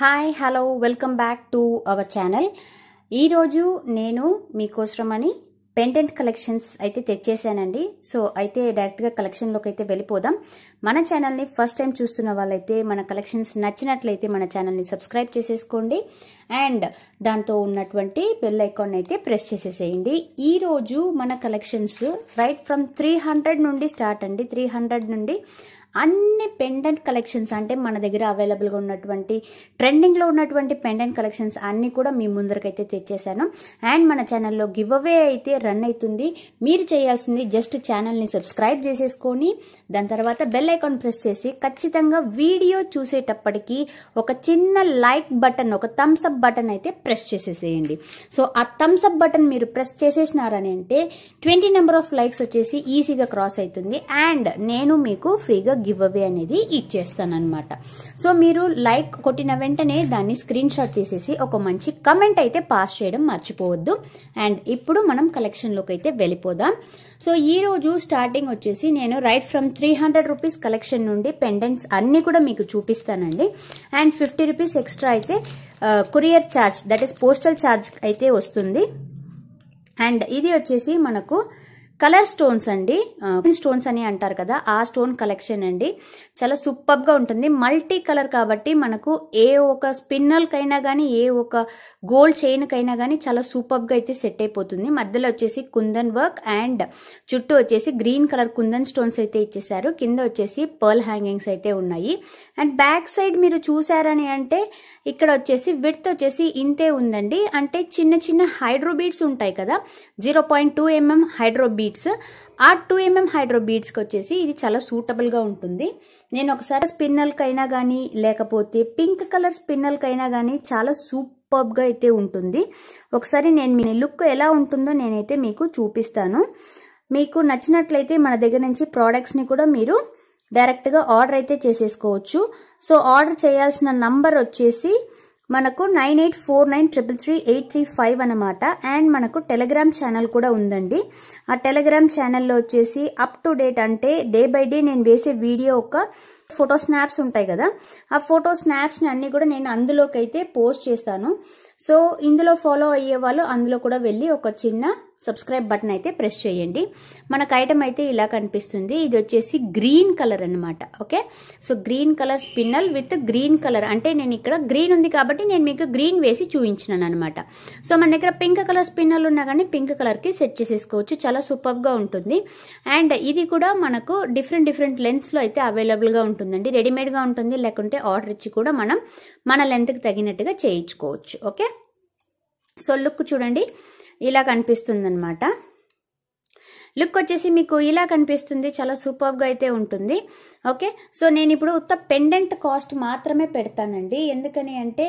hi hello welcome back to our channel ఈరోజు నేను మీకోసమని pendant collections అయితే తెచ్చేసానండి సో అయితే డైరెక్ట్గా కలెక్షన్లోకి అయితే వెళ్ళిపోదాం మన ఛానల్ని ఫస్ట్ టైం చూస్తున్న వాళ్ళైతే మన కలెక్షన్స్ నచ్చినట్లయితే మన ఛానల్ని సబ్స్క్రైబ్ చేసేసుకోండి అండ్ దాంతో ఉన్నటువంటి బెల్ ఐకాన్ అయితే ప్రెస్ చేసేసేయండి ఈరోజు మన కలెక్షన్స్ రైట్ ఫ్రమ్ త్రీ నుండి స్టార్ట్ అండి త్రీ నుండి అన్ని పెండెంట్ కలెక్షన్స్ అంటే మన దగ్గర అవైలబుల్గా ఉన్నటువంటి ట్రెండింగ్లో ఉన్నటువంటి పెండెంట్ కలెక్షన్స్ అన్నీ కూడా మీ ముందరకైతే తెచ్చేసాను అండ్ మన ఛానల్లో గివ్ అవే అయితే రన్ అవుతుంది మీరు చేయాల్సింది జస్ట్ ఛానల్ని సబ్స్క్రైబ్ చేసేసుకొని దాని తర్వాత బెల్ ఐకాన్ ప్రెస్ చేసి ఖచ్చితంగా వీడియో చూసేటప్పటికీ ఒక చిన్న లైక్ బటన్ ఒక థమ్స్అప్ బటన్ అయితే ప్రెస్ చేసేసేయండి సో ఆ థమ్స్అప్ బటన్ మీరు ప్రెస్ చేసేసినారని అంటే ట్వంటీ నెంబర్ ఆఫ్ లైక్స్ వచ్చేసి ఈజీగా క్రాస్ అవుతుంది అండ్ నేను మీకు ఫ్రీగా గివ్ అవే అనేది ఇచ్చేస్తానమాట సో మీరు లైక్ కొట్టిన వెంటనే దాన్ని స్క్రీన్ షాట్ తీసేసి ఒక మంచి కమెంట్ అయితే పాస్ చేయడం మర్చిపోవద్దు అండ్ ఇప్పుడు మనం కలెక్షన్లోకి అయితే వెళ్ళిపోదాం సో ఈ రోజు స్టార్టింగ్ వచ్చేసి నేను right from three hundred rupees collection నుండి పెండెంట్స్ అన్నీ కూడా మీకు చూపిస్తానండి అండ్ ఫిఫ్టీ రూపీస్ ఎక్స్ట్రా అయితే courier charge that is postal charge అయితే వస్తుంది అండ్ ఇది వచ్చేసి మనకు కలర్ స్టోన్స్ అండి స్టోన్స్ అని అంటారు కదా ఆ స్టోన్ కలెక్షన్ అండి చాలా సూపర్ గా ఉంటుంది మల్టీ కలర్ కాబట్టి మనకు ఏ ఒక కైనా కానీ ఏ ఒక గోల్డ్ చైన్ కైనా కానీ చాలా సూపర్ గా అయితే సెట్ అయిపోతుంది మధ్యలో వచ్చేసి కుందన్ వర్క్ అండ్ చుట్టూ వచ్చేసి గ్రీన్ కలర్ కుందన్ స్టోన్స్ అయితే ఇచ్చేసారు కింద వచ్చేసి పర్ల్ హ్యాంగింగ్స్ అయితే ఉన్నాయి అండ్ బ్యాక్ సైడ్ మీరు చూసారని అంటే ఇక్కడ వచ్చేసి విడ్త్ వచ్చేసి ఇంతే ఉందండి అంటే చిన్న చిన్న హైడ్రోబీడ్స్ ఉంటాయి కదా zero point two mm hydro bead beads ఆ టూ ఎంఎం హైడ్రో బీడ్స్కి వచ్చేసి ఇది చాలా సూటబుల్గా ఉంటుంది నేను ఒకసారి స్పిన్నల్కైనా కానీ లేకపోతే పింక్ కలర్ స్పిన్నల్కైనా కానీ చాలా సూపర్బ్గా అయితే ఉంటుంది ఒకసారి నేను మీ లుక్ ఎలా ఉంటుందో నేనైతే మీకు చూపిస్తాను మీకు నచ్చినట్లయితే మన దగ్గర నుంచి ప్రోడక్ట్స్ని కూడా మీరు డైరెక్ట్గా ఆర్డర్ అయితే చేసేసుకోవచ్చు సో ఆర్డర్ చేయాల్సిన నంబర్ వచ్చేసి మనకు nine eight four nine triple three eight three five అనమాట అండ్ మనకు టెలిగ్రామ్ ఛానల్ కూడా ఉందండి ఆ టెలిగ్రామ్ ఛానల్లో వచ్చేసి అప్ టు డేట్ అంటే డే బై డే నేను వేసే వీడియో ఒక ఫోటో స్నాప్స్ ఉంటాయి కదా ఆ ఫోటో స్నాప్స్ని అన్నీ కూడా నేను అందులోకి అయితే పోస్ట్ చేస్తాను సో ఇందులో ఫాలో అయ్యే వాళ్ళు అందులో కూడా వెళ్ళి ఒక చిన్న సబ్స్క్రైబ్ బటన్ అయితే ప్రెస్ చేయండి మనకు ఐటమ్ అయితే ఇలా కనిపిస్తుంది ఇది వచ్చేసి గ్రీన్ కలర్ అనమాట okay so green colour spinel with green colour అంటే నేను ఇక్కడ గ్రీన్ ఉంది కాబట్టి నేను మీకు గ్రీన్ వేసి చూపించినాను అనమాట సో మన దగ్గర పింక్ కలర్ స్పిన్నల్ ఉన్నా కానీ పింక్ కలర్కి సెట్ చేసేసుకోవచ్చు చాలా సూపర్గా ఉంటుంది అండ్ ఇది కూడా మనకు డిఫరెంట్ డిఫరెంట్ లెన్స్లో అయితే అవైలబుల్గా ఉంటుందండి రెడీమేడ్గా ఉంటుంది లేకుంటే ఆర్డర్ ఇచ్చి కూడా మనం మన లెంత్కి తగినట్టుగా చేయించుకోవచ్చు ఓకే సో లుక్ చూడండి ఇలా కనిపిస్తుంది అనమాట లుక్ వచ్చేసి మీకు ఇలా కనిపిస్తుంది చాలా సూపర్గా అయితే ఉంటుంది ఓకే సో నేను ఇప్పుడు ఉత్త పెండెంట్ కాస్ట్ మాత్రమే పెడతానండి ఎందుకని అంటే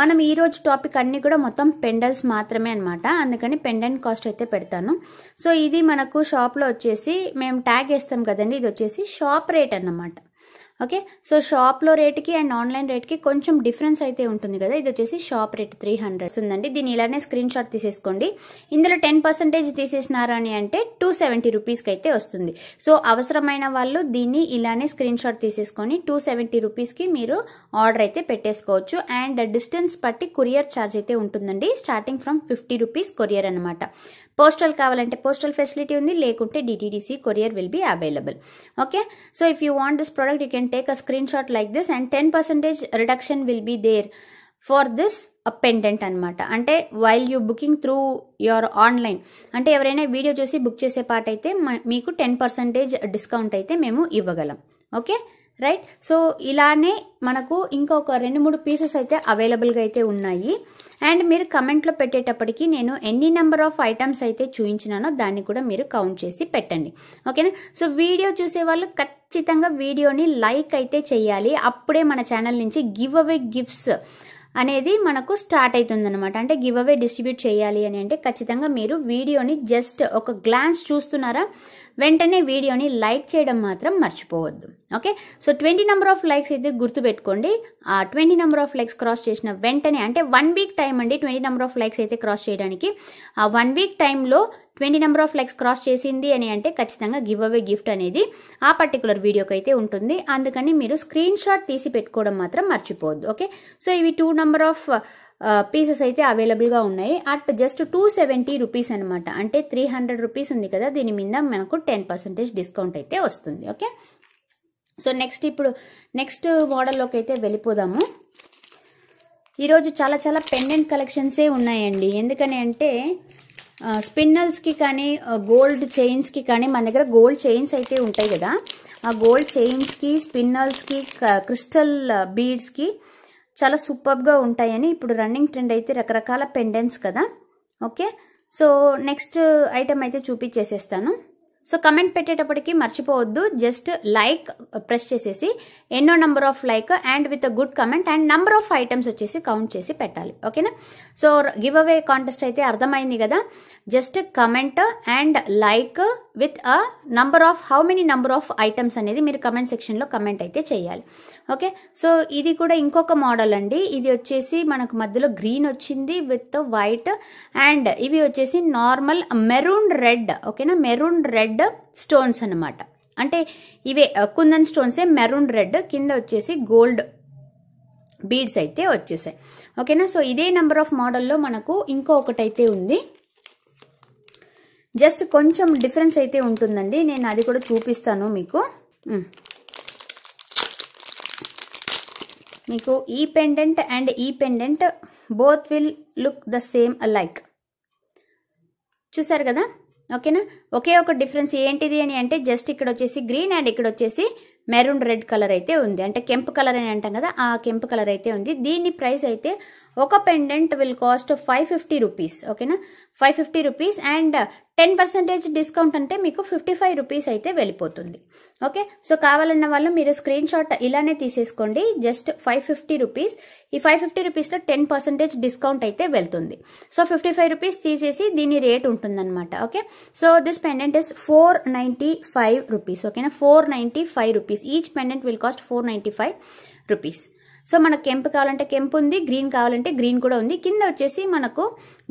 మనం ఈరోజు టాపిక్ అన్నీ కూడా మొత్తం పెండల్స్ మాత్రమే అనమాట అందుకని పెండెంట్ కాస్ట్ అయితే పెడతాను సో ఇది మనకు షాప్లో వచ్చేసి మేము ట్యాగ్ వేస్తాం కదండి ఇది వచ్చేసి షాప్ రేట్ అన్నమాట ఓకే సో షాప్లో రేట్కి అండ్ ఆన్లైన్ రేట్కి కొంచెం డిఫరెన్స్ అయితే ఉంటుంది కదా ఇది వచ్చేసి షాప్ రేట్ త్రీ హండ్రెడ్ ఉందండి దీని ఇలానే స్క్రీన్ షాట్ తీసేసుకోండి ఇందులో టెన్ పర్సెంటేజ్ తీసేసినారని అంటే టూ సెవెంటీ రూపీస్కి అయితే వస్తుంది సో అవసరమైన వాళ్ళు దీన్ని ఇలానే స్క్రీన్ షాట్ తీసేసుకొని టూ సెవెంటీ రూపీస్కి మీరు ఆర్డర్ అయితే పెట్టేసుకోవచ్చు అండ్ డిస్టెన్స్ బట్టి కొరియర్ ఛార్జ్ అయితే ఉంటుందండి starting from fifty rupees courier అనమాట పోస్టల్ కావాలంటే పోస్టల్ ఫెసిలిటీ ఉంది లేకుంటే DTDC courier will be available okay so if you want this product you can take a screen shot like this and ten percentage reduction will be there for this a pendant అనమాట అంటే while you booking through your online అంటే ఎవరైనా video చూసి book చేసే పాట అయితే మీకు ten percentage discount అయితే మేము ఇవ్వగలం ఓకే రైట్ సో ఇలానే మనకు ఇంకొక రెండు మూడు పీసెస్ అయితే అవైలబుల్గా అయితే ఉన్నాయి అండ్ మీరు కమెంట్లో పెట్టేటప్పటికి నేను ఎన్ని నెంబర్ ఆఫ్ ఐటమ్స్ అయితే చూపించినానో దాన్ని కూడా మీరు కౌంట్ చేసి పెట్టండి ఓకేనా సో వీడియో చూసే వాళ్ళు ఖచ్చితంగా వీడియోని లైక్ అయితే చేయాలి అప్పుడే మన ఛానల్ నుంచి గివ్ అవే గిఫ్ట్స్ అనేది మనకు స్టార్ట్ అవుతుంది అనమాట అంటే గివ్ అవే డిస్ట్రిబ్యూట్ చేయాలి అని అంటే ఖచ్చితంగా మీరు వీడియోని జస్ట్ ఒక గ్లాన్స్ చూస్తున్నారా వెంటనే వీడియోని లైక్ చేయడం మాత్రం మర్చిపోవద్దు okay so twenty number of likes అయితే గుర్తుపెట్టుకోండి ఆ twenty number of likes cross చేసిన వెంటనే అంటే వన్ వీక్ టైం అండి ట్వంటీ నెంబర్ ఆఫ్ లైక్స్ అయితే క్రాస్ చేయడానికి ఆ వన్ వీక్ టైంలో twenty number of likes cross చేసింది అని అంటే ఖచ్చితంగా గివ్ అవే గిఫ్ట్ అనేది ఆ పర్టికులర్ వీడియోకి అయితే ఉంటుంది అందుకని మీరు స్క్రీన్ షాట్ తీసి పెట్టుకోవడం మాత్రం మర్చిపోవద్దు ఓకే సో ఇవి టూ నెంబర్ ఆఫ్ పీసెస్ అయితే అవైలబుల్గా ఉన్నాయి at just two seventy rupees అనమాట అంటే త్రీ హండ్రెడ్ రూపీస్ ఉంది కదా దీని మీద మనకు టెన్ పర్సెంటేజ్ డిస్కౌంట్ అయితే వస్తుంది ఓకే సో నెక్స్ట్ ఇప్పుడు నెక్స్ట్ మోడల్లోకి అయితే వెళ్ళిపోదాము ఈరోజు చాలా చాలా పెండెంట్ కలెక్షన్సే ఉన్నాయండి ఎందుకని అంటే స్పిన్నల్స్కి కానీ గోల్డ్ చైన్స్కి కానీ మన దగ్గర గోల్డ్ చైన్స్ అయితే ఉంటాయి కదా ఆ గోల్డ్ చైన్స్కి స్పిన్నల్స్కి క్రిస్టల్ బీడ్స్కి చాలా సూపర్గా ఉంటాయని ఇప్పుడు రన్నింగ్ ట్రెండ్ అయితే రకరకాల పెండెంట్స్ కదా ఓకే సో నెక్స్ట్ ఐటమ్ అయితే చూపించేసేస్తాను సో కమెంట్ పెట్టేటప్పటికి మర్చిపోవద్దు జస్ట్ లైక్ uh, ప్రెస్ చేసేసి ఎన్నో number of like and with good comment and number of items వచ్చేసి కౌంట్ చేసి పెట్టాలి ఓకేనా సో గివ్ అవే కాంటెస్ట్ అయితే అర్థమైంది కదా just comment and like with a number of how many number of items అనేది మీరు కమెంట్ సెక్షన్లో కమెంట్ అయితే చేయాలి ఓకే సో ఇది కూడా ఇంకొక మోడల్ అండి ఇది వచ్చేసి మనకు మధ్యలో గ్రీన్ వచ్చింది విత్ వైట్ అండ్ ఇవి వచ్చేసి నార్మల్ మెరూన్ రెడ్ ఓకేనా మెరూన్ రెడ్ స్టోన్స్ అనమాట అంటే ఇవే కుందన్ స్టోన్సే మెరూన్ రెడ్ కింద వచ్చేసి గోల్డ్ బీడ్స్ అయితే వచ్చేసాయి ఓకేనా సో ఇదే నెంబర్ ఆఫ్ మోడల్లో మనకు ఇంకో ఒకటైతే ఉంది జస్ట్ కొంచెం డిఫరెన్స్ అయితే ఉంటుందండి నేను అది కూడా చూపిస్తాను మీకు మీకు ఈ పెండెంట్ అండ్ ఈ pendant both will look the same like చూసారు కదా ఓకేనా ఒకే ఒక డిఫరెన్స్ ఏంటిది అని అంటే జస్ట్ ఇక్కడ వచ్చేసి గ్రీన్ అండ్ ఇక్కడ వచ్చేసి మెరూన్ రెడ్ కలర్ అయితే ఉంది అంటే కెంపు కలర్ అని అంటాం కదా ఆ కెంపు కలర్ అయితే ఉంది దీని ప్రైస్ అయితే ఒక pendant will cost five fifty rupees ఓకేనా five fifty rupees and ten percentage discount అంటే మీకు ఫిఫ్టీ ఫైవ్ రూపీస్ అయితే వెళ్ళిపోతుంది ఓకే సో కావాలన్న వాళ్ళు మీరు స్క్రీన్ షాట్ ఇలానే తీసేసుకోండి జస్ట్ ఫైవ్ ఫిఫ్టీ రూపీస్ ఈ ఫైవ్ ఫిఫ్టీ రూపీస్లో టెన్ పర్సెంటేజ్ డిస్కౌంట్ అయితే వెళ్తుంది సో ఫిఫ్టీ ఫైవ్ రూపీస్ తీసేసి దీని రేట్ ఉంటుందన్నమాట okay so this pendant is four ninety five rupees ఓకేనా four ninety five rupees each pendant will cost four ninety five rupees so మనకు కెంపు కావాలంటే కెంపు ఉంది గ్రీన్ కావాలంటే గ్రీన్ కూడా ఉంది కింద వచ్చేసి మనకు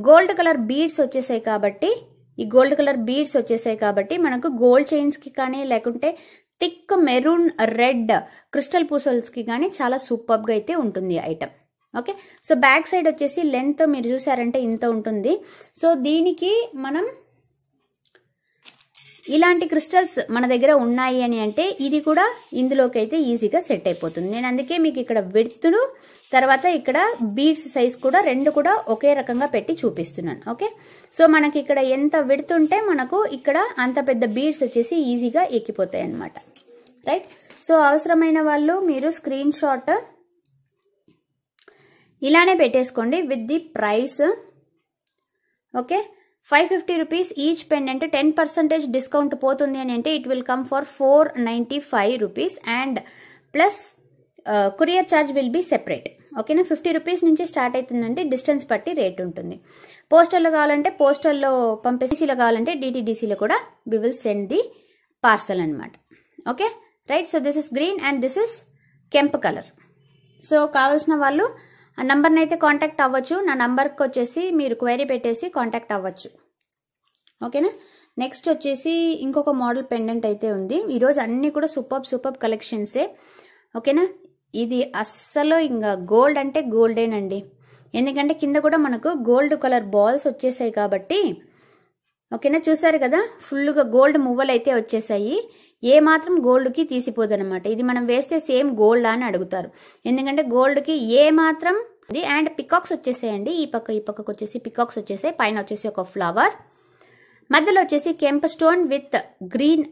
గోల్డ్ కలర్ బీడ్స్ వచ్చేసాయి కాబట్టి ఈ గోల్డ్ కలర్ బీడ్స్ వచ్చేసాయి కాబట్టి మనకు గోల్డ్ చైన్స్కి కానీ లేకుంటే థిక్ మెరూన్ రెడ్ క్రిస్టల్ పూసల్స్కి కానీ చాలా సూపర్గా అయితే ఉంటుంది item okay so back side వచ్చేసి లెంత్ మీరు చూసారంటే ఇంత ఉంటుంది సో దీనికి మనం ఇలాంటి క్రిస్టల్స్ మన దగ్గర ఉన్నాయి అని అంటే ఇది కూడా ఇందులోకి అయితే ఈజీగా సెట్ అయిపోతుంది నేను అందుకే మీకు ఇక్కడ విడుతులు తర్వాత ఇక్కడ బీడ్స్ సైజ్ కూడా రెండు కూడా ఒకే రకంగా పెట్టి చూపిస్తున్నాను ఓకే సో మనకి ఇక్కడ ఎంత విడుతుంటే మనకు ఇక్కడ అంత పెద్ద బీడ్స్ వచ్చేసి ఈజీగా ఎక్కిపోతాయి అనమాట రైట్ సో అవసరమైన వాళ్ళు మీరు స్క్రీన్ షాట్ ఇలానే పెట్టేసుకోండి with the price okay five fifty rupees each pen అంటే టెన్ పర్సెంటేజ్ డిస్కౌంట్ పోతుంది అని అంటే it will come for four ninety five rupees and plus courier charge will be separate ఓకేనా ఫిఫ్టీ రూపీస్ నుంచి start అవుతుందంటే distance బట్టి rate ఉంటుంది పోస్టల్లో కావాలంటే పోస్టల్లో పంపేసీలో కావాలంటే డిటీడీసీలో కూడా we will send the parcel అనమాట okay right so this is green and this is కెంప్ కలర్ సో కావాల్సిన వాళ్ళు ఆ నంబర్ని అయితే కాంటాక్ట్ అవ్వచ్చు నా నంబర్కి వచ్చేసి మీరు క్వైరీ పెట్టేసి కాంటాక్ట్ అవ్వచ్చు ఓకేనా నెక్స్ట్ వచ్చేసి ఇంకొక మోడల్ పెండెంట్ అయితే ఉంది ఈరోజు అన్నీ కూడా సూపర్ సూపర్ కలెక్షన్సే ఓకేనా ఇది అస్సలు ఇంకా గోల్డ్ అంటే గోల్డేనండి ఎందుకంటే కింద కూడా మనకు గోల్డ్ కలర్ బాల్స్ వచ్చేసాయి కాబట్టి ఓకేనా చూసారు కదా ఫుల్గా గోల్డ్ మువ్వలు అయితే వచ్చేసాయి ఏ మాత్రం గోల్డ్కి తీసిపోదనమాట ఇది మనం వేస్తే సేమ్ గోల్డ్ అని అడుగుతారు ఎందుకంటే గోల్డ్కి ఏ మాత్రం ఇది అండ్ పికాక్స్ వచ్చేసేయండి ఈ పక్క ఈ పక్కకు వచ్చేసి పికాక్స్ వచ్చేసాయి పైన వచ్చేసి ఒక ఫ్లవర్ మధ్యలో వచ్చేసి kemp stone with green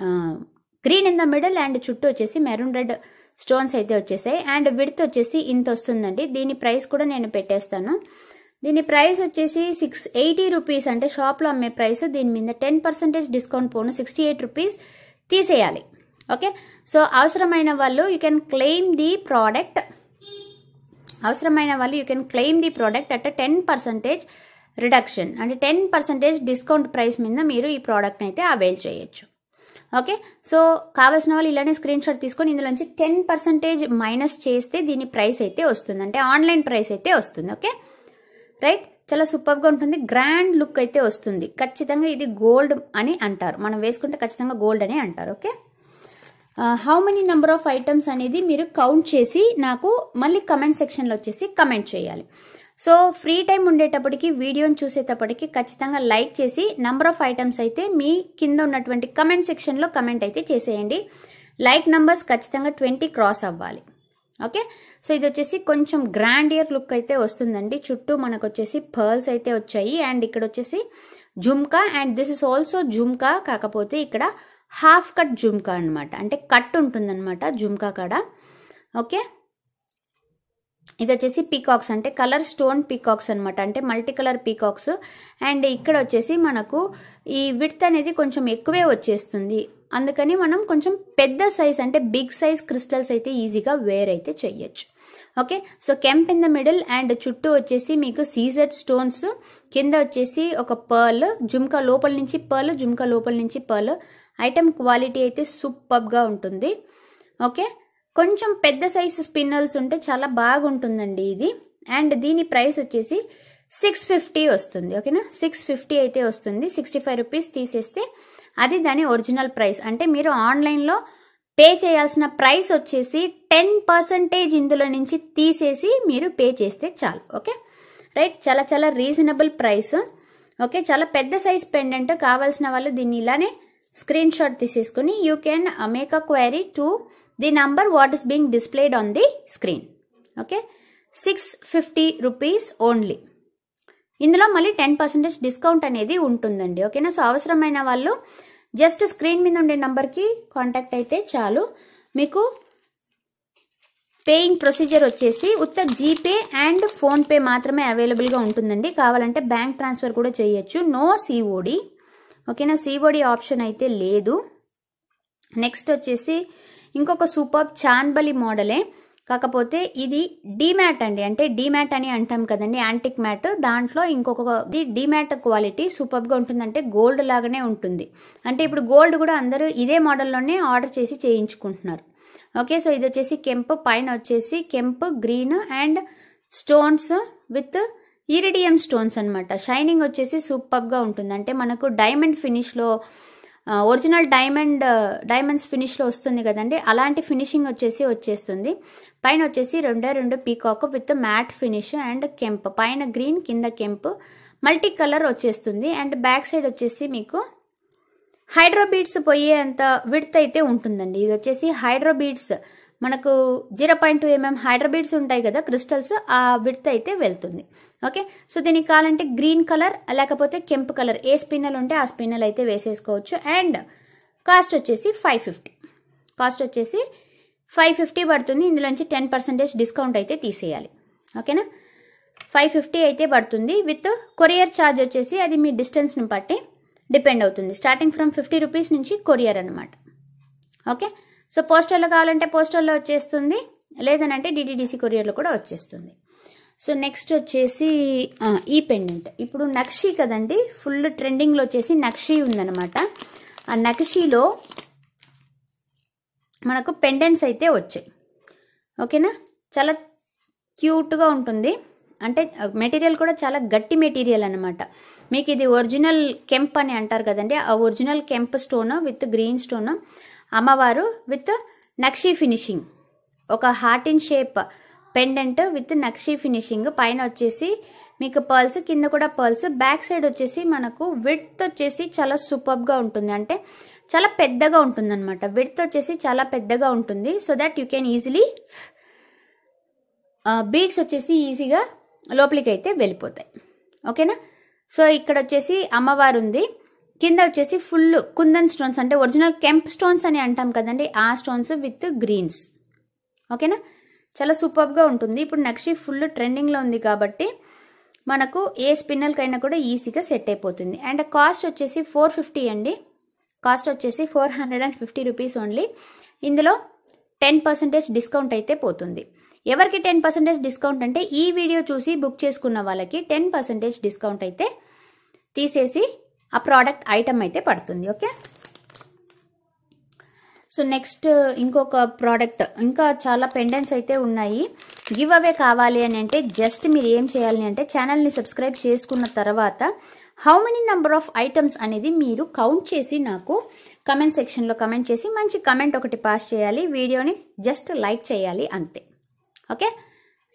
green in the middle and చుట్టూ వచ్చేసి మెరూన్ రెడ్ స్టోన్స్ అయితే వచ్చేసాయి అండ్ విడ్త్ వచ్చేసి ఇంత వస్తుందండి దీని ప్రైస్ కూడా నేను పెట్టేస్తాను దీని ప్రైస్ వచ్చేసి సిక్స్ ఎయిటీ రూపీస్ అంటే షాప్లో అమ్మే ప్రైస్ దీని మీద టెన్ పర్సెంటేజ్ డిస్కౌంట్ పోను సిక్స్టీ ఎయిట్ రూపీస్ తీసేయాలి ఓకే సో అవసరమైన వాళ్ళు you can claim the product అవసరమైన వాళ్ళు you can claim the product at ten percentage reduction అంటే టెన్ పర్సంటేజ్ డిస్కౌంట్ ప్రైస్ మీద మీరు ఈ ప్రోడక్ట్ని అయితే అవైల్ చేయొచ్చు ఓకే సో కావాల్సిన వాళ్ళు ఇలానే స్క్రీన్ షాట్ తీసుకొని ఇందులోంచి టెన్ పర్సంటేజ్ మైనస్ చేస్తే దీని ప్రైస్ అయితే వస్తుంది అంటే ఆన్లైన్ ప్రైస్ అయితే వస్తుంది ఓకే రైట్ చాలా సూపర్గా ఉంటుంది గ్రాండ్ లుక్ అయితే వస్తుంది ఖచ్చితంగా ఇది గోల్డ్ అని అంటారు మనం వేసుకుంటే ఖచ్చితంగా గోల్డ్ అని అంటారు okay how many number of items అనేది మీరు కౌంట్ చేసి నాకు మళ్ళీ కమెంట్ సెక్షన్లో వచ్చేసి కమెంట్ చేయాలి సో ఫ్రీ టైం ఉండేటప్పటికి వీడియోని చూసేటప్పటికి ఖచ్చితంగా లైక్ చేసి నెంబర్ ఆఫ్ ఐటమ్స్ అయితే మీ కింద ఉన్నటువంటి కమెంట్ సెక్షన్లో కమెంట్ అయితే చేసేయండి లైక్ నంబర్స్ ఖచ్చితంగా ట్వంటీ క్రాస్ అవ్వాలి ఓకే సో ఇది వచ్చేసి కొంచెం గ్రాండ్ ఇయర్ లుక్ అయితే వస్తుందండి చుట్టూ మనకు వచ్చేసి పర్ల్స్ అయితే వచ్చాయి అండ్ ఇక్కడ వచ్చేసి jhumka and this is also jhumka కాకపోతే ఇక్కడ హాఫ్ కట్ జుమ్కా అనమాట అంటే కట్ ఉంటుందన్నమాట జుమ్కా కాడ ఓకే ఇది వచ్చేసి పీకాక్స్ అంటే కలర్ స్టోన్ పీకాక్స్ అనమాట అంటే మల్టీ కలర్ పీకాక్స్ అండ్ ఇక్కడ వచ్చేసి మనకు ఈ విడ్త్ అనేది కొంచెం ఎక్కువే వచ్చేస్తుంది అందుకని మనం కొంచెం పెద్ద సైజ్ అంటే బిగ్ సైజ్ క్రిస్టల్స్ అయితే ఈజీగా వేర్ అయితే చేయొచ్చు okay so kemp in the middle and చుట్టూ వచ్చేసి మీకు సీజెడ్ స్టోన్స్ కింద వచ్చేసి ఒక పర్ల్ జుమ్కా లోపల నుంచి పర్ల్ జుమ్కా లోపల నుంచి పర్ల్ ఐటమ్ క్వాలిటీ అయితే సూపర్గా ఉంటుంది ఓకే కొంచెం పెద్ద సైజు స్పిన్నర్స్ ఉంటే చాలా బాగుంటుందండి ఇది అండ్ దీని ప్రైస్ వచ్చేసి సిక్స్ ఫిఫ్టీ వస్తుంది ఓకేనా సిక్స్ ఫిఫ్టీ అయితే వస్తుంది సిక్స్టీ ఫైవ్ రూపీస్ తీసేస్తే అది దాని ఒరిజినల్ ప్రైస్ అంటే మీరు ఆన్లైన్లో పే చేయాల్సిన ప్రైస్ వచ్చేసి టెన్ పర్సంటేజ్ ఇందులో నుంచి తీసేసి మీరు పే చేస్తే చాలు ఓకే రైట్ చాలా చాలా రీజనబుల్ ప్రైస్ ఓకే చాలా పెద్ద సైజ్ పెండెంట్ కావాల్సిన వాళ్ళు దీన్ని ఇలానే స్క్రీన్ షాట్ తీసేసుకుని you can make a query to the the what what is displayed on the screen okay six fifty rupees only ఇందులో మళ్ళీ టెన్ పర్సెంటేజ్ డిస్కౌంట్ అనేది ఉంటుందండి ఓకేనా సో అవసరమైన వాళ్ళు జస్ట్ స్క్రీన్ మీద ఉండే నెంబర్కి కాంటాక్ట్ అయితే చాలు మీకు పేయింగ్ ప్రొసీజర్ వచ్చేసి ఉత్త జీపే అండ్ ఫోన్పే మాత్రమే అవైలబుల్గా ఉంటుందండి కావాలంటే బ్యాంక్ ట్రాన్స్ఫర్ కూడా చేయొచ్చు నో సిఓడి ఓకేనా సిఓడి ఆప్షన్ అయితే లేదు నెక్స్ట్ వచ్చేసి ఇంకొక సూపర్ చాన్బలి మోడలే కాకపోతే ఇది డిమ్యాట్ అండి అంటే డిమ్యాట్ అని అంటాం కదండి యాంటిక్ మ్యాట్ దాంట్లో ఇంకొక డిమ్యాట్ క్వాలిటీ గా ఉంటుంది అంటే గోల్డ్ లాగానే ఉంటుంది అంటే ఇప్పుడు గోల్డ్ కూడా అందరూ ఇదే మోడల్లోనే ఆర్డర్ చేసి చేయించుకుంటున్నారు ఓకే సో ఇది వచ్చేసి కెంపు పైన వచ్చేసి కెంపు green and stones with iridium stones అనమాట షైనింగ్ వచ్చేసి సూపర్గా ఉంటుంది అంటే మనకు డైమండ్ ఫినిష్లో ఒరిజినల్ డైమండ్ డైమండ్స్ ఫినిష్లో వస్తుంది కదండి అలాంటి ఫినిషింగ్ వచ్చేసి వచ్చేస్తుంది పైన వచ్చేసి రెండే రెండు peacock with matte finish and kemp పైన గ్రీన్ కింద కెంప్ మల్టీ కలర్ వచ్చేస్తుంది అండ్ బ్యాక్ సైడ్ వచ్చేసి మీకు హైడ్రోబీడ్స్ అంత విడ్త్ అయితే ఉంటుందండి ఇది వచ్చేసి హైడ్రోబీడ్స్ మనకు zero point two mm hydro beads ఉంటాయి కదా క్రిస్టల్స్ ఆ విడత అయితే వెళ్తుంది ఓకే సో దీనికి కావాలంటే గ్రీన్ కలర్ లేకపోతే కెంపు కలర్ ఏ స్పిన్నల్ ఉంటే ఆ స్పిన్నల్ అయితే వేసేసుకోవచ్చు అండ్ కాస్ట్ వచ్చేసి ఫైవ్ ఫిఫ్టీ కాస్ట్ వచ్చేసి ఫైవ్ ఫిఫ్టీ పడుతుంది ఇందులోంచి టెన్ పర్సెంటేజ్ డిస్కౌంట్ అయితే తీసేయాలి ఓకేనా ఫైవ్ ఫిఫ్టీ అయితే పడుతుంది విత్ కొరియర్ ఛార్జ్ వచ్చేసి అది మీ డిస్టెన్స్ని బట్టి డిపెండ్ అవుతుంది స్టార్టింగ్ ఫ్రమ్ ఫిఫ్టీ రూపీస్ నుంచి కొరియర్ అనమాట ఓకే సో పోస్టర్లో కావాలంటే పోస్టర్లో వచ్చేస్తుంది లేదనంటే డిటిడిసి కొరియర్లో కూడా వచ్చేస్తుంది సో నెక్స్ట్ వచ్చేసి ఈ పెండెంట్ ఇప్పుడు నక్షి కదండి ఫుల్ ట్రెండింగ్లో వచ్చేసి నక్షి ఉందనమాట ఆ నక్షిలో మనకు పెండెంట్స్ అయితే వచ్చాయి ఓకేనా చాలా క్యూట్గా ఉంటుంది అంటే మెటీరియల్ కూడా చాలా గట్టి మెటీరియల్ అనమాట మీకు ఇది ఒరిజినల్ కెంప్ అని అంటారు కదండి ఆ original kemp stone with green stone అమ్మవారు విత్ నక్షీ ఫినిషింగ్ ఒక heart in shape pendant with nakshi finishing పైన వచ్చేసి మీకు పర్ల్స్ కింద కూడా పర్ల్స్ బ్యాక్ సైడ్ వచ్చేసి మనకు విడ్త్ వచ్చేసి చాలా సూపర్గా ఉంటుంది అంటే చాలా పెద్దగా ఉంటుంది అనమాట విడ్త్ వచ్చేసి చాలా పెద్దగా ఉంటుంది so that you can easily beads వచ్చేసి ఈజీగా లోపలికి అయితే వెళ్ళిపోతాయి ఓకేనా సో ఇక్కడ వచ్చేసి అమ్మవారు ఉంది కింద వచ్చేసి ఫుల్ కుందన్ స్టోన్స్ అంటే ఒరిజినల్ కెంప్ స్టోన్స్ అని అంటాం కదండి ఆ స్టోన్స్ విత్ గ్రీన్స్ ఓకేనా చాలా సూపర్గా ఉంటుంది ఇప్పుడు నెక్స్ట్ ఫుల్ ట్రెండింగ్లో ఉంది కాబట్టి మనకు ఏ స్పిన్నెల్కైనా కూడా ఈజీగా సెట్ అయిపోతుంది అండ్ కాస్ట్ వచ్చేసి ఫోర్ ఫిఫ్టీ అండి కాస్ట్ వచ్చేసి four hundred and fifty rupees only ఇందులో టెన్ పర్సెంటేజ్ డిస్కౌంట్ అయితే పోతుంది ఎవరికి టెన్ పర్సెంటేజ్ డిస్కౌంట్ అంటే ఈ వీడియో చూసి బుక్ చేసుకున్న వాళ్ళకి టెన్ పర్సెంటేజ్ డిస్కౌంట్ అయితే తీసేసి ఆ ప్రోడక్ట్ ఐటమ్ అయితే పడుతుంది ఓకే సో నెక్స్ట్ ఇంకొక ప్రోడక్ట్ ఇంకా చాలా పెండెంట్స్ అయితే ఉన్నాయి గివ్ అవే కావాలి అని అంటే జస్ట్ మీరు ఏం చేయాలి అంటే ఛానల్ని సబ్స్క్రైబ్ చేసుకున్న తర్వాత how many number of items అనేది మీరు కౌంట్ చేసి నాకు కమెంట్ సెక్షన్లో కమెంట్ చేసి మంచి కమెంట్ ఒకటి పాస్ చేయాలి వీడియోని జస్ట్ లైక్ చేయాలి అంతే okay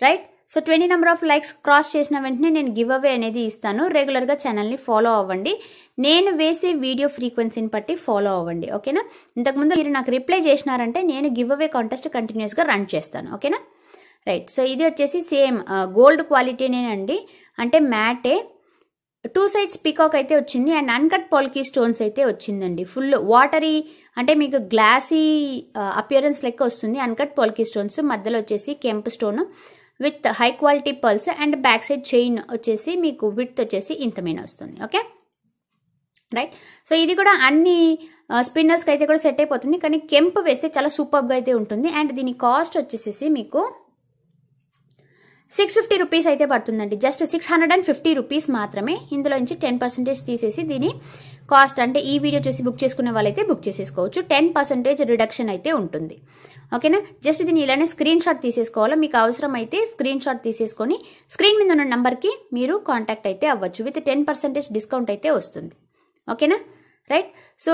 right so twenty number of likes cross చేసిన వెంటనే నేను గివ్ అవే అనేది ఇస్తాను రెగ్యులర్గా ఛానల్ని ఫాలో అవ్వండి నేను వేసే వీడియో ఫ్రీక్వెన్సీని బట్టి ఫాలో అవ్వండి ఓకేనా ఇంతకుముందు మీరు నాకు రిప్లై చేసినారంటే నేను గివ్ అవే కాంటెస్ట్ కంటిన్యూస్గా రన్ చేస్తాను ఓకేనా రైట్ సో ఇది వచ్చేసి సేమ్ గోల్డ్ క్వాలిటీనే అండి అంటే మ్యాటే టూ సైడ్స్ పికాక్ అయితే వచ్చింది అండ్ అన్కట్ పాలకీ స్టోన్స్ అయితే వచ్చిందండి ఫుల్ వాటరీ అంటే మీకు గ్లాసీ అపియరెన్స్ uh, లెక్క వస్తుంది అన్కట్ పాలకీ స్టోన్స్ మధ్యలో వచ్చేసి kemp stone with high quality pearls and back side chain వచ్చేసి మీకు విత్ వచ్చేసి ఇంత మెయిన్ వస్తుంది ఓకే రైట్ సో ఇది కూడా అన్ని స్పిన్నర్స్కి అయితే కూడా సెట్ అయిపోతుంది కానీ కెంప్ వేస్తే చాలా సూపర్గా అయితే ఉంటుంది అండ్ దీని కాస్ట్ వచ్చేసేసి మీకు సిక్స్ ఫిఫ్టీ రూపీస్ అయితే పడుతుందండి just six hundred and fifty rupees మాత్రమే ఇందులో నుంచి టెన్ పర్సెంటేజ్ తీసేసి దీని కాస్ట్ అంటే ఈ వీడియో చూసి బుక్ చేసుకునే వాళ్ళైతే బుక్ చేసేసుకోవచ్చు టెన్ పర్సెంటేజ్ రిడక్షన్ అయితే ఉంటుంది ఓకేనా జస్ట్ దీన్ని ఇలానే స్క్రీన్ షాట్ తీసేసుకోవాలి మీకు అవసరమైతే స్క్రీన్ షాట్ తీసేసుకొని స్క్రీన్ మీద ఉన్న నెంబర్కి మీరు కాంటాక్ట్ అయితే అవ్వచ్చు విత్ టెన్ పర్సెంటేజ్ డిస్కౌంట్ అయితే వస్తుంది ఓకేనా రైట్ సో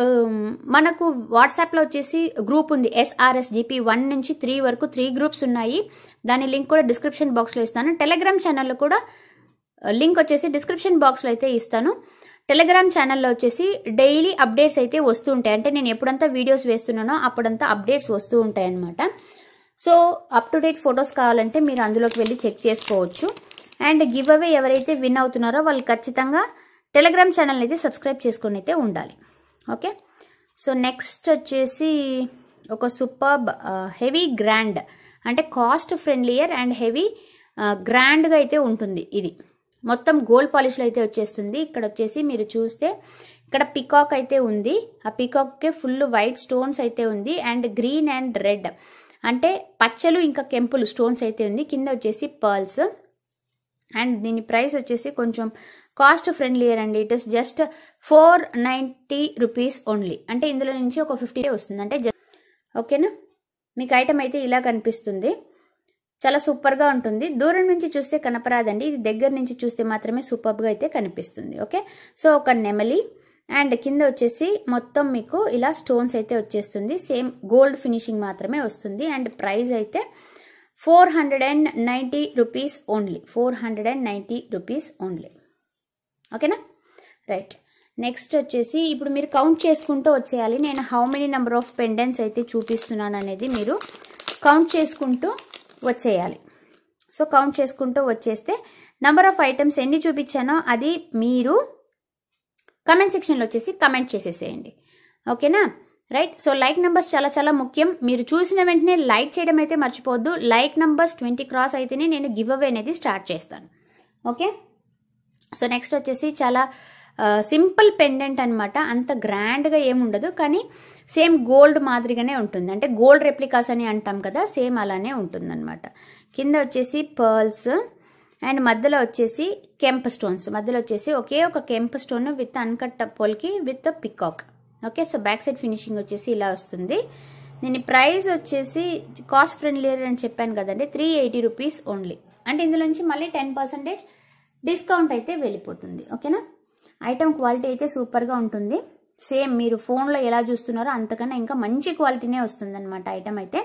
um, మనకు వాట్సాప్లో వచ్చేసి గ్రూప్ ఉంది ఎస్ఆర్ఎస్ జీపీ వన్ నుంచి త్రీ వరకు త్రీ గ్రూప్స్ ఉన్నాయి దాని లింక్ కూడా డిస్క్రిప్షన్ బాక్స్లో ఇస్తాను టెలిగ్రామ్ ఛానల్లో కూడా లింక్ uh, వచ్చేసి డిస్క్రిప్షన్ బాక్స్లో అయితే ఇస్తాను టెలిగ్రామ్ ఛానల్లో వచ్చేసి డైలీ అప్డేట్స్ అయితే వస్తూ ఉంటాయి అంటే నేను ఎప్పుడంతా వీడియోస్ వేస్తున్నానో అప్పుడంతా అప్డేట్స్ వస్తూ ఉంటాయి అనమాట so up to date photos కావాలంటే మీరు అందులోకి వెళ్ళి చెక్ చేసుకోవచ్చు అండ్ గివ్ అవే ఎవరైతే విన్ అవుతున్నారో వాళ్ళు ఖచ్చితంగా టెలిగ్రామ్ ఛానల్ని అయితే సబ్స్క్రైబ్ చేసుకుని అయితే ఉండాలి ఓకే సో నెక్స్ట్ వచ్చేసి ఒక సూపర్ హెవీ గ్రాండ్ అంటే కాస్ట్ ఫ్రెండ్లియర్ అండ్ హెవీ గ్రాండ్గా అయితే ఉంటుంది ఇది మొత్తం గోల్డ్ పాలిష్లో అయితే వచ్చేస్తుంది ఇక్కడ వచ్చేసి మీరు చూస్తే ఇక్కడ పికాక్ అయితే ఉంది ఆ పికాక్కే ఫుల్ వైట్ స్టోన్స్ అయితే ఉంది అండ్ గ్రీన్ అండ్ రెడ్ అంటే పచ్చలు ఇంకా కెంపులు స్టోన్స్ అయితే ఉంది కింద వచ్చేసి పర్ల్స్ అండ్ దీని ప్రైస్ వచ్చేసి కొంచెం కాస్ట్ ఫ్రెండ్లీయర్ అండి it is just four ninety rupees only అంటే ఇందులో నుంచి ఒక ఫిఫ్టీ వస్తుంది అంటే ఓకేనా మీకు ఐటమ్ అయితే ఇలా కనిపిస్తుంది చాలా సూపర్గా ఉంటుంది దూరం నుంచి చూస్తే కనపరాదండి ఇది దగ్గర నుంచి చూస్తే మాత్రమే సూపర్గా అయితే కనిపిస్తుంది ఓకే సో ఒక నెమలి అండ్ కింద వచ్చేసి మొత్తం మీకు ఇలా స్టోన్స్ అయితే వచ్చేస్తుంది సేమ్ గోల్డ్ ఫినిషింగ్ మాత్రమే వస్తుంది అండ్ ప్రైస్ అయితే four hundred and ninety rupees only four hundred and ninety rupees only ఓకేనా రైట్ నెక్స్ట్ వచ్చేసి ఇప్పుడు మీరు కౌంట్ చేసుకుంటూ వచ్చేయాలి నేను how many number of pendants అయితే చూపిస్తున్నాను అనేది మీరు కౌంట్ చేసుకుంటూ వచ్చేయాలి సో కౌంట్ చేసుకుంటూ వచ్చేస్తే నెంబర్ ఆఫ్ ఐటమ్స్ ఎన్ని చూపించానో అది మీరు కమెంట్ సెక్షన్లో వచ్చేసి కమెంట్ చేసేసేయండి ఓకేనా రైట్ సో లైక్ నెంబర్స్ చాలా చాలా ముఖ్యం మీరు చూసిన వెంటనే లైక్ చేయడం అయితే మర్చిపోవద్దు లైక్ నెంబర్స్ ట్వంటీ క్రాస్ అయితేనే నేను గివ్ అవే అనేది స్టార్ట్ చేస్తాను ఓకే సో నెక్స్ట్ వచ్చేసి చాలా సింపుల్ పెండెంట్ అనమాట అంత గ్రాండ్గా ఏముండదు కానీ సేమ్ గోల్డ్ మాదిరిగానే ఉంటుంది అంటే గోల్డ్ రెప్లికాస్ అని అంటాం కదా సేమ్ అలానే ఉంటుందన్నమాట కింద వచ్చేసి పర్ల్స్ అండ్ మధ్యలో వచ్చేసి కెంప్ స్టోన్స్ మధ్యలో వచ్చేసి ఒకే ఒక kemp stone with uncut polki with peacock okay so back side finishing వచ్చేసి ఇలా వస్తుంది దీని ప్రైస్ వచ్చేసి కాస్ట్ ఫ్రెండ్లీ అని చెప్పాను కదండి త్రీ ఎయిటీ రూపీస్ ఓన్లీ అంటే ఇందులోంచి మళ్ళీ టెన్ పర్సెంటేజ్ డిస్కౌంట్ అయితే వెళ్ళిపోతుంది ఓకేనా ఐటమ్ క్వాలిటీ అయితే సూపర్గా ఉంటుంది సేమ్ మీరు ఫోన్లో ఎలా చూస్తున్నారో అంతకన్నా ఇంకా మంచి క్వాలిటీనే వస్తుందన్నమాట ఐటమ్ అయితే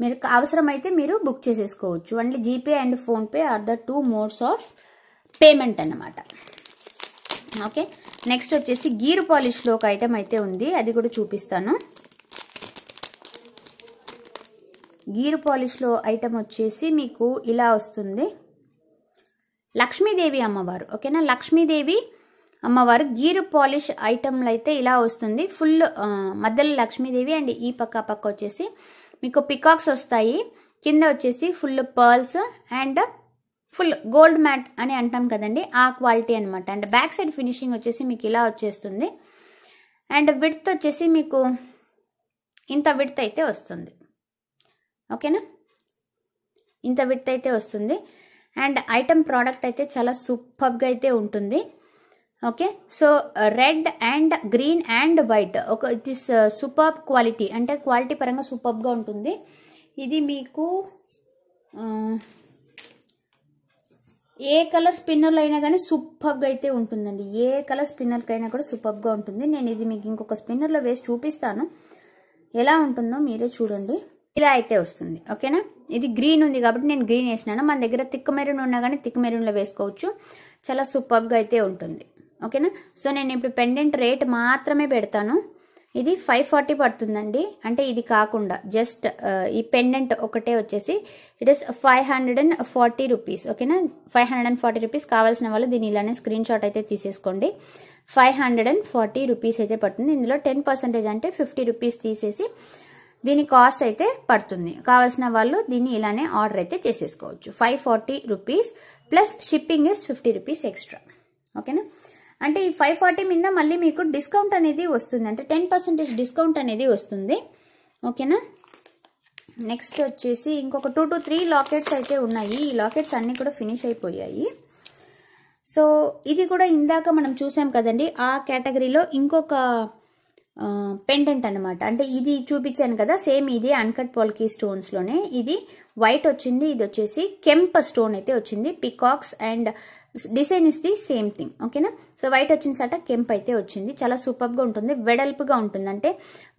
మీరు అవసరమైతే మీరు బుక్ చేసేసుకోవచ్చు and GPay and PhonePe are the two modes of payment అన్నమాట ఓకే నెక్స్ట్ వచ్చేసి గీర్ పాలిష్లో ఒక ఐటమ్ అయితే ఉంది అది కూడా చూపిస్తాను గీర్ పాలిష్లో ఐటమ్ వచ్చేసి మీకు ఇలా వస్తుంది లక్ష్మీదేవి అమ్మవారు ఓకేనా లక్ష్మీదేవి అమ్మవారు గీరు పాలిష్ ఐటెంలు అయితే ఇలా వస్తుంది ఫుల్ మధ్యలో లక్ష్మీదేవి అండ్ ఈ పక్క పక్క వచ్చేసి మీకు పికాక్స్ వస్తాయి కింద వచ్చేసి full pearls and full gold matte అని అంటాం కదండి ఆ క్వాలిటీ అనమాట అండ్ బ్యాక్ సైడ్ ఫినిషింగ్ వచ్చేసి మీకు ఇలా వచ్చేస్తుంది అండ్ విడ్త్ వచ్చేసి మీకు ఇంత విడ్త్ అయితే వస్తుంది ఓకేనా ఇంత విడ్త్ అయితే వస్తుంది అండ్ ఐటమ్ ప్రోడక్ట్ అయితే చాలా సూపర్గా అయితే ఉంటుంది okay so red and green and white ఒక ఇట్ ఇస్ సూపర్ క్వాలిటీ అంటే క్వాలిటీ పరంగా సూపర్గా ఉంటుంది ఇది మీకు ఏ కలర్ స్పిన్నర్లో అయినా కానీ సూపర్గా అయితే ఉంటుందండి ఏ కలర్ స్పిన్నర్కైనా కూడా సూపర్గా ఉంటుంది నేను ఇది మీకు ఇంకొక స్పిన్నర్లో వేసి చూపిస్తాను ఎలా ఉంటుందో మీరే చూడండి ఇలా అయితే వస్తుంది ఓకేనా ఇది గ్రీన్ ఉంది కాబట్టి నేను గ్రీన్ వేసినాను మన దగ్గర తిక్క మెరూన్ ఉన్నా కానీ తిక్క మెరూన్లో వేసుకోవచ్చు చాలా సూపర్గా అయితే ఉంటుంది ఓకేనా సో నేను ఇప్పుడు పెండెంట్ రేట్ మాత్రమే పెడతాను ఇది ఫైవ్ ఫార్టీ పడుతుందండి అంటే ఇది కాకుండా జస్ట్ ఈ పెండెంట్ ఒకటే వచ్చేసి it is five hundred and forty rupees ఓకేనా five hundred and forty rupees కావాల్సిన వాళ్ళు దీని ఇలానే స్క్రీన్ షాట్ అయితే తీసేసుకోండి five hundred and forty rupees అయితే పడుతుంది ఇందులో టెన్ పర్సెంటేజ్ అంటే ఫిఫ్టీ రూపీస్ తీసేసి దీని కాస్ట్ అయితే పడుతుంది కావాల్సిన వాళ్ళు దీన్ని ఇలానే ఆర్డర్ అయితే చేసేసుకోవచ్చు five forty rupees plus shipping is fifty rupees extra ఓకేనా అంటే ఈ ఫైవ్ ఫార్టీ మీద మళ్ళీ మీకు డిస్కౌంట్ అనేది వస్తుంది అంటే టెన్ పర్సెంటేజ్ డిస్కౌంట్ అనేది వస్తుంది ఓకేనా నెక్స్ట్ వచ్చేసి ఇంకొక టూ టు త్రీ లాకెట్స్ అయితే ఉన్నాయి ఈ లాకెట్స్ అన్నీ కూడా ఫినిష్ అయిపోయాయి సో ఇది కూడా ఇందాక మనం చూసాం కదండి ఆ కేటగిరీలో ఇంకొక పెండెంట్ అనమాట అంటే ఇది చూపించాను కదా సేమ్ ఇది అన్కట్ స్టోన్స్ స్టోన్స్లోనే ఇది వైట్ వచ్చింది ఇది వచ్చేసి కెంప్ స్టోన్ అయితే వచ్చింది peacocks and design is the same thing ఓకేనా సో వైట్ వచ్చిన సట కెంప్ అయితే వచ్చింది చాలా సూపర్గా ఉంటుంది వెడల్పుగా ఉంటుంది అంటే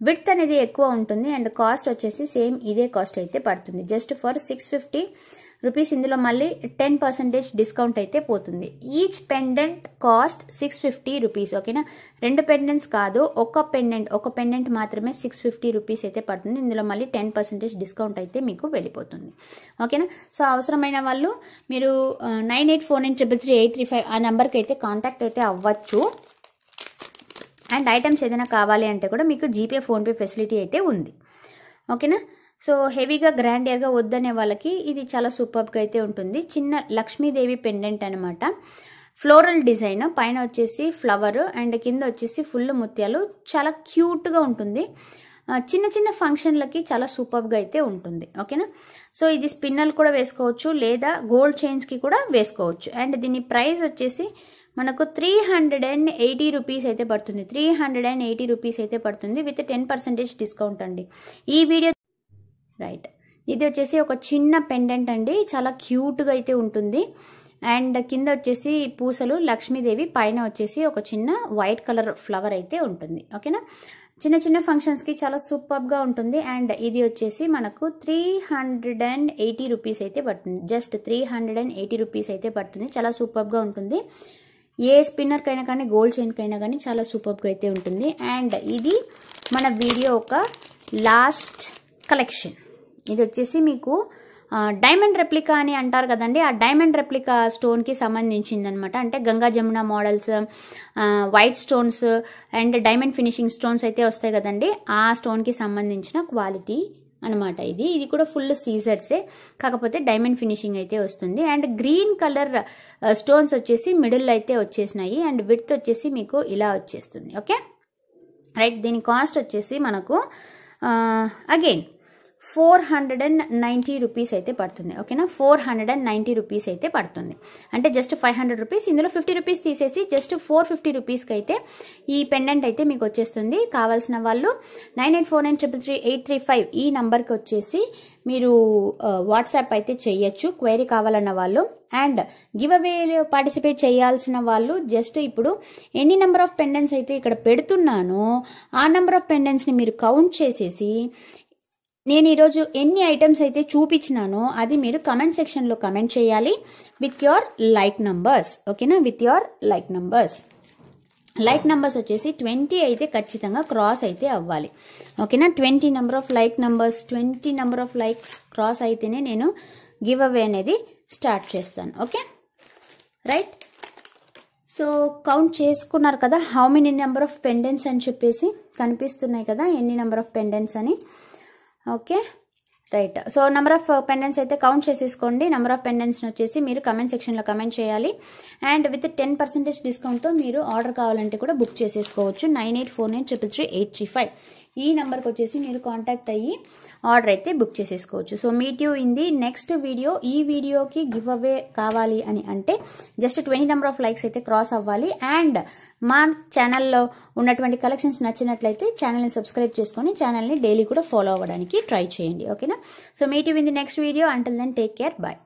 విడ్త్ అనేది ఎక్కువ ఉంటుంది అండ్ కాస్ట్ వచ్చేసి సేమ్ ఇదే కాస్ట్ అయితే పడుతుంది just for six fifty rupees ఇందులో మళ్ళీ టెన్ పర్సెంటేజ్ డిస్కౌంట్ అయితే పోతుంది each pendant cost six fifty rupees ఓకేనా రెండు పెండెంట్స్ కాదు ఒక పెండెంట్ ఒక పెండెంట్ మాత్రమే సిక్స్ ఫిఫ్టీ రూపీస్ అయితే పడుతుంది ఇందులో మళ్ళీ టెన్ పర్సెంటేజ్ డిస్కౌంట్ అయితే మీకు వెళ్ళిపోతుంది ఓకేనా సో అవసరమైన వాళ్ళు మీరు nine eight four nine triple three eight three five ఆ నెంబర్కి అయితే కాంటాక్ట్ అయితే అవ్వచ్చు అండ్ ఐటమ్స్ ఏదైనా కావాలి అంటే కూడా మీకు జీపే ఫోన్పే ఫెసిలిటీ అయితే ఉంది ఓకేనా సో హెవీగా గ్రాండియర్గా వద్దనే వాళ్ళకి ఇది చాలా సూపర్గా అయితే ఉంటుంది చిన్న లక్ష్మీదేవి పెండెంట్ అనమాట ఫ్లోరల్ డిజైన్ పైన వచ్చేసి ఫ్లవర్ అండ్ కింద వచ్చేసి ఫుల్ ముత్యాలు చాలా క్యూట్గా ఉంటుంది చిన్న చిన్న ఫంక్షన్లకి చాలా సూపర్గా అయితే ఉంటుంది ఓకేనా సో ఇది స్పిన్నర్ కూడా వేసుకోవచ్చు లేదా గోల్డ్ చైన్స్కి కూడా వేసుకోవచ్చు అండ్ దీని ప్రైస్ వచ్చేసి మనకు three hundred and eighty rupees అయితే పడుతుంది three hundred and eighty rupees అయితే పడుతుంది విత్ టెన్ పర్సెంటేజ్ డిస్కౌంట్ అండి ఈ వీడియో రైట్ ఇది వచ్చేసి ఒక చిన్న పెండెంట్ అండి చాలా క్యూట్గా అయితే ఉంటుంది అండ్ కింద వచ్చేసి పూసలు లక్ష్మీదేవి పైన వచ్చేసి ఒక చిన్న వైట్ కలర్ ఫ్లవర్ అయితే ఉంటుంది ఓకేనా చిన్న చిన్న ఫంక్షన్స్కి చాలా సూపర్గా ఉంటుంది అండ్ ఇది వచ్చేసి మనకు three hundred and eighty rupees అయితే పడుతుంది just three hundred and eighty rupees అయితే పడుతుంది చాలా సూపర్గా ఉంటుంది ఏ స్పిన్నర్కైనా కానీ గోల్డ్ చైన్కైనా కానీ చాలా సూపర్గా అయితే ఉంటుంది అండ్ ఇది మన వీడియో ఒక లాస్ట్ కలెక్షన్ ఇది వచ్చేసి మీకు డైమండ్ రెప్లికా అని అంటారు కదండి ఆ డైమండ్ రెప్లికా స్టోన్కి సంబంధించింది అనమాట అంటే Ganga Jamuna models white stones and diamond finishing stones అయితే వస్తాయి కదండి ఆ స్టోన్కి సంబంధించిన క్వాలిటీ అనమాట ఇది ఇది కూడా ఫుల్ సీజర్సే కాకపోతే డైమండ్ ఫినిషింగ్ అయితే వస్తుంది అండ్ గ్రీన్ కలర్ స్టోన్స్ వచ్చేసి మిడిల్ అయితే వచ్చేసినాయి అండ్ విడ్త్ వచ్చేసి మీకు ఇలా వచ్చేస్తుంది ఓకే రైట్ దీని కాస్ట్ వచ్చేసి మనకు again four hundred and ninety rupees అయితే పడుతుంది ఓకేనా four hundred and ninety rupees అయితే పడుతుంది అంటే జస్ట్ ఫైవ్ హండ్రెడ్ రూపీస్ ఇందులో ఫిఫ్టీ రూపీస్ తీసేసి జస్ట్ ఫోర్ ఫిఫ్టీ రూపీస్కి అయితే ఈ పెండెంట్ అయితే మీకు వచ్చేస్తుంది కావాల్సిన వాళ్ళు nine eight four nine triple three eight three five ఈ నంబర్కి వచ్చేసి మీరు వాట్సాప్ అయితే చేయొచ్చు క్వైరీ కావాలన్న వాళ్ళు అండ్ గివ్ అవేలో పార్టిసిపేట్ చేయాల్సిన వాళ్ళు జస్ట్ ఇప్పుడు ఎన్ని నెంబర్ ఆఫ్ పెండెన్స్ అయితే ఇక్కడ పెడుతున్నానో ఆ నెంబర్ ఆఫ్ పెండెన్స్ని మీరు కౌంట్ చేసేసి నేను ఈరోజు ఎన్ని ఐటమ్స్ అయితే చూపించినానో అది మీరు కమెంట్ సెక్షన్లో కమెంట్ చేయాలి విత్ యువర్ లైక్ నంబర్స్ ఓకేనా with your like numbers like numbers వచ్చేసి ట్వంటీ అయితే ఖచ్చితంగా క్రాస్ అయితే అవ్వాలి ఓకేనా twenty number of like numbers twenty number of likes cross అయితేనే నేను గివ్ అవే అనేది స్టార్ట్ చేస్తాను ఓకే రైట్ సో కౌంట్ చేసుకున్నారు కదా how many number of pendants అని చెప్పేసి కనిపిస్తున్నాయి కదా ఎన్ని నెంబర్ ఆఫ్ పెండెన్స్ అని okay right so number of pendants అయితే కౌంట్ చేసేసుకోండి నెంబర్ ఆఫ్ పెండెన్స్ని వచ్చేసి మీరు కమెంట్ సెక్షన్లో కమెంట్ చేయాలి అండ్ విత్ టెన్ పర్సెంటేజ్ డిస్కౌంట్తో మీరు ఆర్డర్ కావాలంటే కూడా బుక్ చేసేసుకోవచ్చు nine eight four nine triple three eight three five ఈ నెంబర్కి వచ్చేసి మీరు కాంటాక్ట్ అయ్యి ఆర్డర్ అయితే బుక్ చేసేసుకోవచ్చు so meet you next video ఈ వీడియోకి గివ్ అవే కావాలి అని అంటే just twenty number of likes అయితే క్రాస్ అవ్వాలి అండ్ మా ఛానల్లో ఉన్నటువంటి కలెక్షన్స్ నచ్చినట్లయితే ఛానల్ని సబ్స్క్రైబ్ చేసుకొని ఛానల్ని డైలీ కూడా ఫాలో అవ్వడానికి ట్రై చేయండి ఓకేనా so meet you the next video until then take care bye